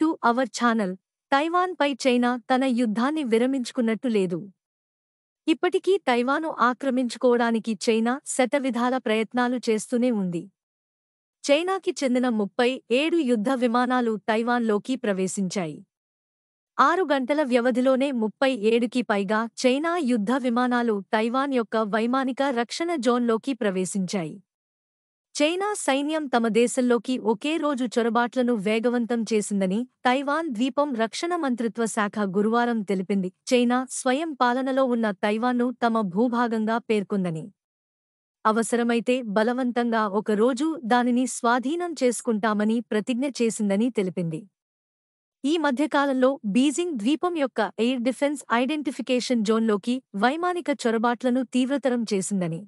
to our channel తైవాన్పై China తన యుద్ధాన్ని విరమించుకున్నట్టు లేదు ఇప్పటికీ తైవాను ఆక్రమించుకోవడానికి చైనా శతవిధాల ప్రయత్నాలు చేస్తూనే ఉంది చైనాకి చెందిన ముప్పై ఏడు యుద్ధ విమానాలు తైవాన్లోకి ప్రవేశించాయి ఆరు గంటల వ్యవధిలోనే ముప్పై ఏడుకి పైగా చైనా యుద్ధ విమానాలు తైవాన్ యొక్క వైమానిక రక్షణ జోన్లోకి ప్రవేశించాయి చైనా సైన్యం తమ దేశంలోకి ఒకే రోజు చొరబాట్లను వేగవంతం చేసిందని తైవాన్ ద్వీపం రక్షణ మంత్రిత్వ శాఖ గురువారం తెలిపింది చైనా స్వయం పాలనలో ఉన్న తైవాన్ను తమ భూభాగంగా పేర్కొందని అవసరమైతే బలవంతంగా ఒకరోజు దానిని స్వాధీనం చేసుకుంటామని ప్రతిజ్ఞ చేసిందని తెలిపింది ఈ మధ్యకాలంలో బీజింగ్ ద్వీపం యొక్క ఎయిర్ డిఫెన్స్ ఐడెంటిఫికేషన్ జోన్లోకి వైమానిక చొరబాట్లను తీవ్రతరం చేసిందని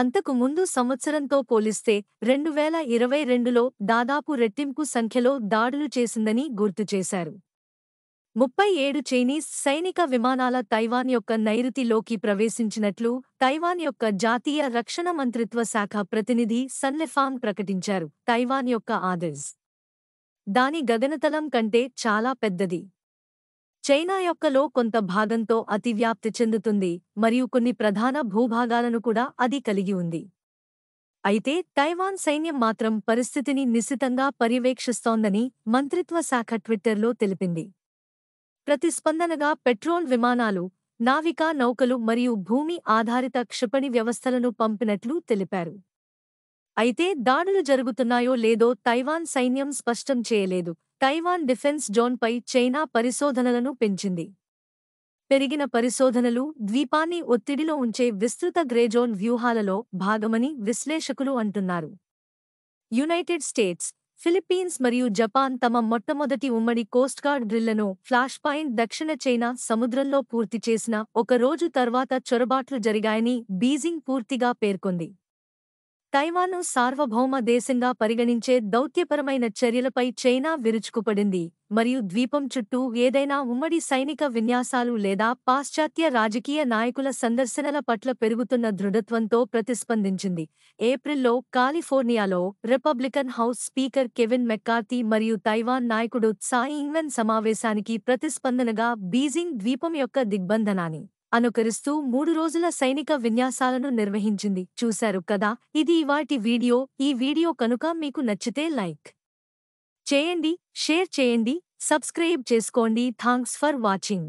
అంతకు ముందు సంవత్సరంతో పోలిస్తే రెండు వేల ఇరవై రెండులో దాదాపు రెట్టింపు సంఖ్యలో దాడులు చేసిందని గుర్తు చేశారు ముప్పై ఏడు చైనీస్ సైనిక విమానాల తైవాన్ యొక్క నైరుతిలోకి ప్రవేశించినట్లు తైవాన్ యొక్క జాతీయ రక్షణ మంత్రిత్వ శాఖ ప్రతినిధి సన్లెఫాన్ ప్రకటించారు తైవాన్ యొక్క ఆదేశ్ దాని గగనతలం కంటే చాలా పెద్దది చైనా యొక్కలో కొంత భాగంతో అతివ్యాప్తి చెందుతుంది మరియు కొన్ని ప్రధాన భూభాగాలను కూడా అది కలిగి ఉంది అయితే తైవాన్ సైన్యం మాత్రం పరిస్థితిని నిశితంగా పర్యవేక్షిస్తోందని మంత్రిత్వ శాఖ ట్విట్టర్లో తెలిపింది ప్రతిస్పందనగా పెట్రోల్ విమానాలు నావికా నౌకలు మరియు భూమి ఆధారిత క్షిపణి వ్యవస్థలను పంపినట్లు తెలిపారు అయితే దాడులు జరుగుతున్నాయో లేదో తైవాన్ సైన్యం స్పష్టం చేయలేదు తైవాన్ డిఫెన్స్ జోన్పై చైనా పరిశోధనలను పెంచింది పెరిగిన పరిశోధనలు ద్వీపాన్ని ఒత్తిడిలో ఉంచే విస్తృత గ్రేజోన్ వ్యూహాలలో భాగమని విశ్లేషకులు అంటున్నారు యునైటెడ్ స్టేట్స్ ఫిలిప్పీన్స్ మరియు జపాన్ తమ మొట్టమొదటి ఉమ్మడి కోస్ట్గార్డ్ డ్రిల్లను ఫ్లాష్ పాయింట్ దక్షిణ చైనా సముద్రంలో పూర్తి చేసిన ఒక రోజు తర్వాత చొరబాట్లు జరిగాయని బీజింగ్ పూర్తిగా పేర్కొంది తైవాన్ను సార్వభౌమ దేశంగా పరిగణించే దౌత్యపరమైన చర్యలపై చైనా విరుచుకుపడింది మరియు ద్వీపం చుట్టూ ఏదైనా ఉమ్మడి సైనిక విన్యాసాలు లేదా పాశ్చాత్య రాజకీయ నాయకుల సందర్శనల పట్ల పెరుగుతున్న దృఢత్వంతో ప్రతిస్పందించింది ఏప్రిల్లో కాలిఫోర్నియాలో Republican House Speaker Kevin McCarthy మరియు తైవాన్ నాయకుడు సాయి ఇంగ్వెన్ సమావేశానికి ప్రతిస్పందనగా బీజింగ్ ద్వీపం యొక్క దిగ్బంధనాన్ని అనుకరిస్తూ మూడు రోజుల సైనిక విన్యాసాలను నిర్వహించింది చూశారు కదా ఇది ఇవాటి వీడియో ఈ వీడియో కనుక మీకు నచ్చితే లైక్ చేయండి షేర్ చేయండి సబ్స్క్రైబ్ చేసుకోండి థాంక్స్ ఫర్ వాచింగ్